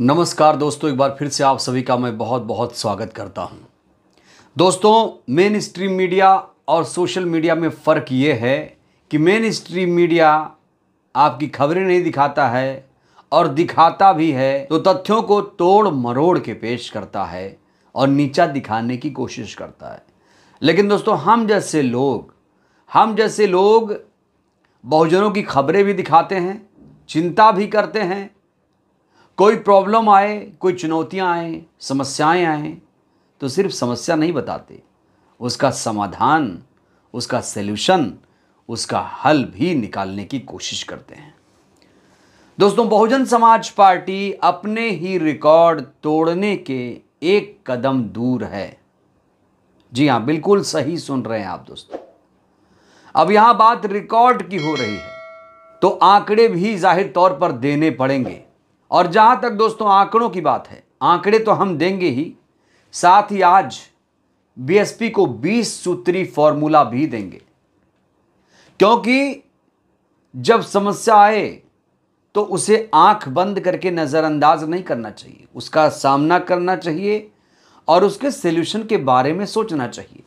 नमस्कार दोस्तों एक बार फिर से आप सभी का मैं बहुत बहुत स्वागत करता हूं। दोस्तों मेन स्ट्रीम मीडिया और सोशल मीडिया में फ़र्क ये है कि मेन स्ट्रीम मीडिया आपकी खबरें नहीं दिखाता है और दिखाता भी है तो तथ्यों को तोड़ मरोड़ के पेश करता है और नीचा दिखाने की कोशिश करता है लेकिन दोस्तों हम जैसे लोग हम जैसे लोग बहुजनों की खबरें भी दिखाते हैं चिंता भी करते हैं कोई प्रॉब्लम आए कोई चुनौतियाँ आए समस्याएँ आए तो सिर्फ समस्या नहीं बताते उसका समाधान उसका सल्यूशन उसका हल भी निकालने की कोशिश करते हैं दोस्तों बहुजन समाज पार्टी अपने ही रिकॉर्ड तोड़ने के एक कदम दूर है जी हाँ बिल्कुल सही सुन रहे हैं आप दोस्तों अब यहां बात रिकॉर्ड की हो रही है तो आंकड़े भी जाहिर तौर पर देने पड़ेंगे और जहां तक दोस्तों आंकड़ों की बात है आंकड़े तो हम देंगे ही साथ ही आज बीएसपी को 20 सूत्री फॉर्मूला भी देंगे क्योंकि जब समस्या आए तो उसे आंख बंद करके नज़रअंदाज नहीं करना चाहिए उसका सामना करना चाहिए और उसके सोल्यूशन के बारे में सोचना चाहिए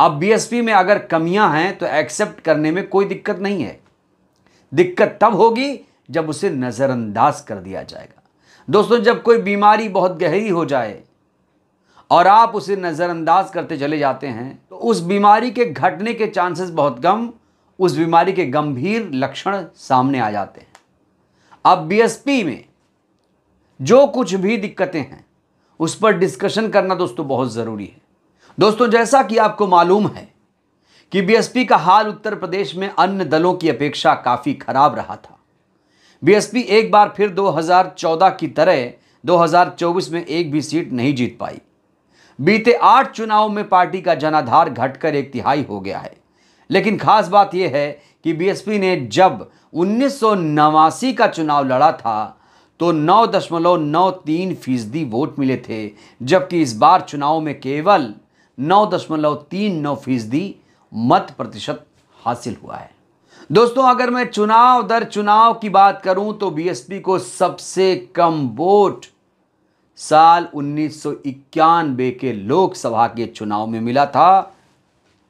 अब बीएसपी में अगर कमियां हैं तो एक्सेप्ट करने में कोई दिक्कत नहीं है दिक्कत तब होगी जब उसे नज़रअंदाज कर दिया जाएगा दोस्तों जब कोई बीमारी बहुत गहरी हो जाए और आप उसे नज़रअंदाज करते चले जाते हैं तो उस बीमारी के घटने के चांसेस बहुत कम उस बीमारी के गंभीर लक्षण सामने आ जाते हैं अब बीएसपी में जो कुछ भी दिक्कतें हैं उस पर डिस्कशन करना दोस्तों बहुत ज़रूरी है दोस्तों जैसा कि आपको मालूम है कि बीएसपी का हाल उत्तर प्रदेश में अन्य दलों की अपेक्षा काफ़ी खराब रहा था बीएसपी एक बार फिर 2014 की तरह 2024 में एक भी सीट नहीं जीत पाई बीते आठ चुनाव में पार्टी का जनाधार घटकर एक तिहाई हो गया है लेकिन खास बात यह है कि बीएसपी ने जब उन्नीस का चुनाव लड़ा था तो नौ दशमलव नौ तीन फीसदी वोट मिले थे जबकि इस बार चुनाव में केवल नौ दशमलव तीन नौ फीसदी मत प्रतिशत हासिल हुआ है दोस्तों अगर मैं चुनाव दर चुनाव की बात करूं तो बीएसपी को सबसे कम वोट साल उन्नीस के लोकसभा के चुनाव में मिला था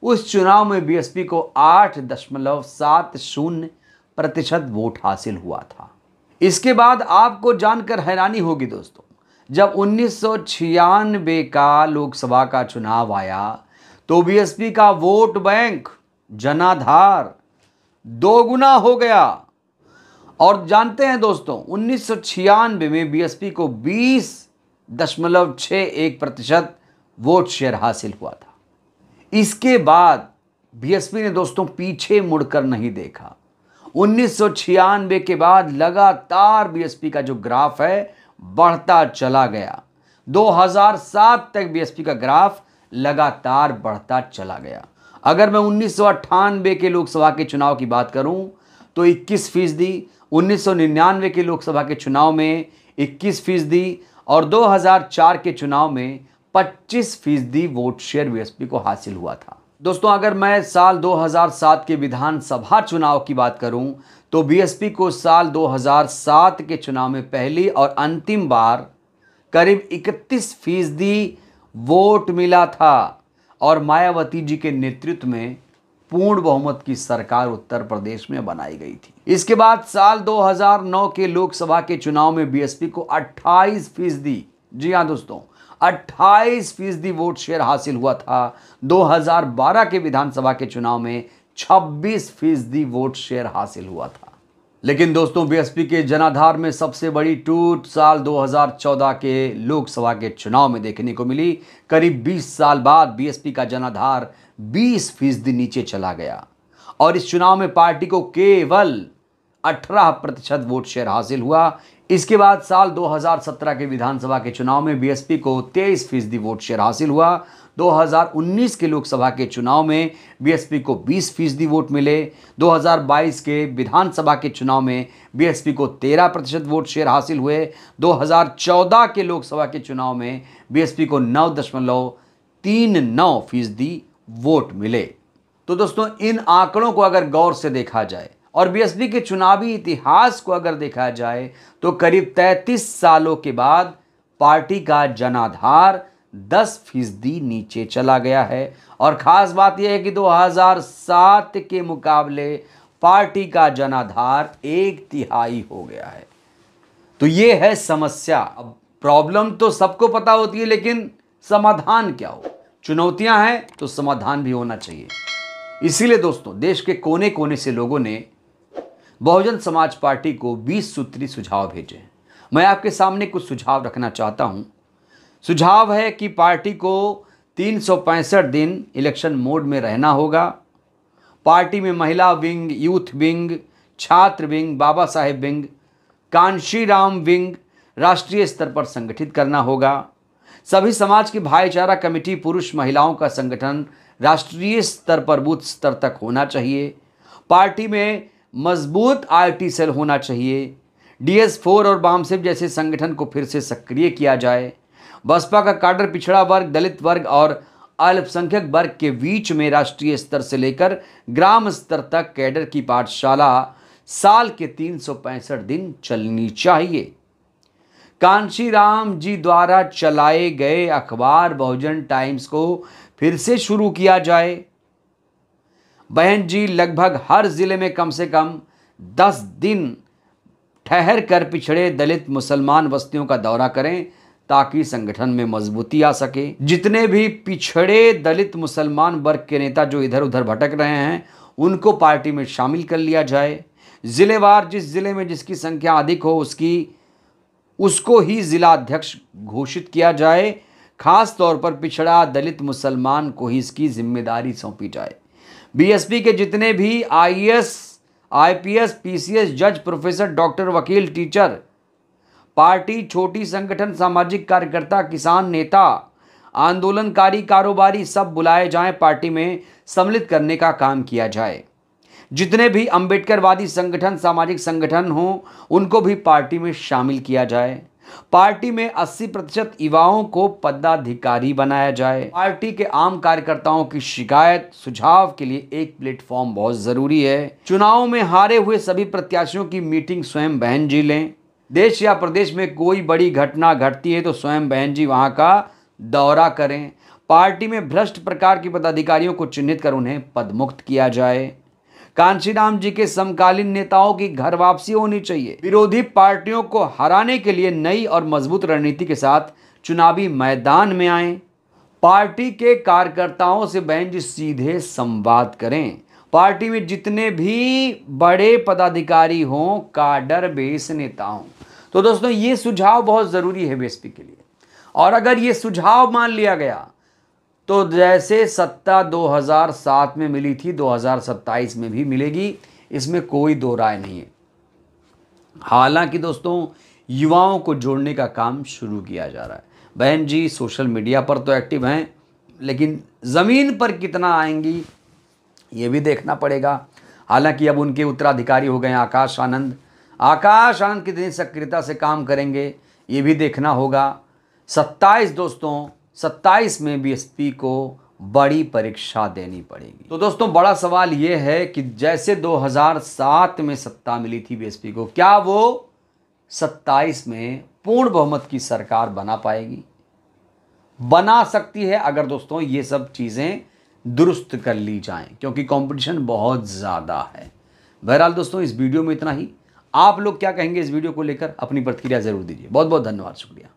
उस चुनाव में बीएसपी को आठ दशमलव सात शून्य प्रतिशत वोट हासिल हुआ था इसके बाद आपको जानकर हैरानी होगी दोस्तों जब उन्नीस का लोकसभा का चुनाव आया तो बीएसपी का वोट बैंक जनाधार दोगुना हो गया और जानते हैं दोस्तों उन्नीस में बीएसपी को बीस दशमलव एक प्रतिशत वोट शेयर हासिल हुआ था इसके बाद बीएसपी ने दोस्तों पीछे मुड़कर नहीं देखा उन्नीस के बाद लगातार बीएसपी का जो ग्राफ है बढ़ता चला गया 2007 तक बीएसपी का ग्राफ लगातार बढ़ता चला गया अगर मैं उन्नीस के लोकसभा के चुनाव की बात करूं तो इक्कीस फीसदी उन्नीस के लोकसभा के चुनाव में इक्कीस फीसदी और 2004 के चुनाव में 25 फीसदी वोट शेयर वीएसपी को हासिल हुआ था दोस्तों अगर मैं साल 2007 के विधानसभा चुनाव की बात करूं तो बीएसपी को साल 2007 के चुनाव में पहली और अंतिम बार करीब 31 फीसदी वोट मिला था और मायावती जी के नेतृत्व में पूर्ण बहुमत की सरकार उत्तर प्रदेश में बनाई गई थी इसके बाद साल 2009 के लोकसभा के चुनाव में बीएसपी को 28 फीसदी जी हाँ दोस्तों 28 फीसदी वोट शेयर हासिल हुआ था 2012 के विधानसभा के चुनाव में 26 फीसदी वोट शेयर हासिल हुआ था लेकिन दोस्तों बीएसपी के जनाधार में सबसे बड़ी टूट साल 2014 के लोकसभा के चुनाव में देखने को मिली करीब 20 साल बाद बीएसपी का जनाधार 20 फीसदी नीचे चला गया और इस चुनाव में पार्टी को केवल 18 प्रतिशत वोट शेयर हासिल हुआ इसके बाद साल 2017 के विधानसभा के चुनाव में बीएसपी को 23 फीसदी वोट शेयर हासिल हुआ 2019 के लोकसभा के चुनाव में बीएसपी को 20 फीसदी वोट मिले 2022 के विधानसभा के चुनाव में बीएसपी को 13 प्रतिशत वोट शेयर हासिल हुए 2014 के लोकसभा के चुनाव में बीएसपी को नौ दशमलव तीन नौ फीसदी वोट मिले तो दोस्तों इन आंकड़ों को अगर गौर से देखा जाए और बीएसपी के चुनावी इतिहास को अगर देखा जाए तो करीब 33 सालों के बाद पार्टी का जनाधार 10 फीसदी नीचे चला गया है और ख़ास बात यह है कि 2007 के मुकाबले पार्टी का जनाधार एक तिहाई हो गया है तो ये है समस्या अब प्रॉब्लम तो सबको पता होती है लेकिन समाधान क्या हो चुनौतियां हैं तो समाधान भी होना चाहिए इसीलिए दोस्तों देश के कोने कोने से लोगों ने बहुजन समाज पार्टी को 20 सूत्री सुझाव भेजे मैं आपके सामने कुछ सुझाव रखना चाहता हूं सुझाव है कि पार्टी को तीन दिन इलेक्शन मोड में रहना होगा पार्टी में महिला विंग यूथ विंग छात्र wing Baba Saheb wing Kanshi Ram wing राष्ट्रीय स्तर पर संगठित करना होगा सभी समाज की भाईचारा कमेटी पुरुष महिलाओं का संगठन राष्ट्रीय स्तर पर बूथ स्तर तक होना चाहिए पार्टी में मजबूत आरटी सेल होना चाहिए डीएस फोर और बामसेफ जैसे संगठन को फिर से सक्रिय किया जाए बसपा का काडर पिछड़ा वर्ग दलित वर्ग और अल्पसंख्यक वर्ग के बीच में राष्ट्रीय स्तर से लेकर ग्राम स्तर तक कैडर की पाठशाला साल के तीन दिन चलनी चाहिए कांशी राम जी द्वारा चलाए गए अखबार बहुजन टाइम्स को फिर से शुरू किया जाए बहन जी लगभग हर ज़िले में कम से कम दस दिन ठहर कर पिछड़े दलित मुसलमान बस्तियों का दौरा करें ताकि संगठन में मजबूती आ सके जितने भी पिछड़े दलित मुसलमान वर्ग के नेता जो इधर उधर भटक रहे हैं उनको पार्टी में शामिल कर लिया जाए ज़िलेवार जिस ज़िले में जिसकी संख्या अधिक हो उसकी उसको ही ज़िला अध्यक्ष घोषित किया जाए खास तौर पर पिछड़ा दलित मुसलमान को ही इसकी जिम्मेदारी सौंपी जाए बीएसपी के जितने भी आईएएस आईपीएस पीसीएस जज प्रोफेसर डॉक्टर वकील टीचर पार्टी छोटी संगठन सामाजिक कार्यकर्ता किसान नेता आंदोलनकारी कारोबारी सब बुलाए जाएं पार्टी में सम्मिलित करने का काम किया जाए जितने भी अंबेडकरवादी संगठन सामाजिक संगठन हों उनको भी पार्टी में शामिल किया जाए पार्टी में 80 प्रतिशत युवाओं को पदाधिकारी बनाया जाए पार्टी के आम कार्यकर्ताओं की शिकायत सुझाव के लिए एक प्लेटफॉर्म बहुत जरूरी है चुनाव में हारे हुए सभी प्रत्याशियों की मीटिंग स्वयं बहन जी लें देश या प्रदेश में कोई बड़ी घटना घटती है तो स्वयं बहन जी वहां का दौरा करें पार्टी में भ्रष्ट प्रकार के पदाधिकारियों को चिन्हित कर उन्हें पदमुक्त किया जाए कांशीराम जी के समकालीन नेताओं की घर वापसी होनी चाहिए विरोधी पार्टियों को हराने के लिए नई और मजबूत रणनीति के साथ चुनावी मैदान में आए पार्टी के कार्यकर्ताओं से बहन जी सीधे संवाद करें पार्टी में जितने भी बड़े पदाधिकारी हों काडर बेस नेता हों तो दोस्तों ये सुझाव बहुत ज़रूरी है बीएसपी के लिए और अगर ये सुझाव मान लिया गया तो जैसे सत्ता 2007 में मिली थी 2027 में भी मिलेगी इसमें कोई दो राय नहीं है हालांकि दोस्तों युवाओं को जोड़ने का काम शुरू किया जा रहा है बहन जी सोशल मीडिया पर तो एक्टिव हैं लेकिन ज़मीन पर कितना आएंगी ये भी देखना पड़ेगा हालांकि अब उनके उत्तराधिकारी हो गए आकाश आनंद आकाश आनंद कितनी सक्रियता से काम करेंगे ये भी देखना होगा सत्ताईस दोस्तों सत्ताईस में बीएसपी को बड़ी परीक्षा देनी पड़ेगी तो दोस्तों बड़ा सवाल यह है कि जैसे 2007 में सत्ता मिली थी बीएसपी को क्या वो 27 में पूर्ण बहुमत की सरकार बना पाएगी बना सकती है अगर दोस्तों ये सब चीज़ें दुरुस्त कर ली जाएं क्योंकि कंपटीशन बहुत ज़्यादा है बहरहाल दोस्तों इस वीडियो में इतना ही आप लोग क्या कहेंगे इस वीडियो को लेकर अपनी प्रतिक्रिया ज़रूर दीजिए बहुत बहुत धन्यवाद शुक्रिया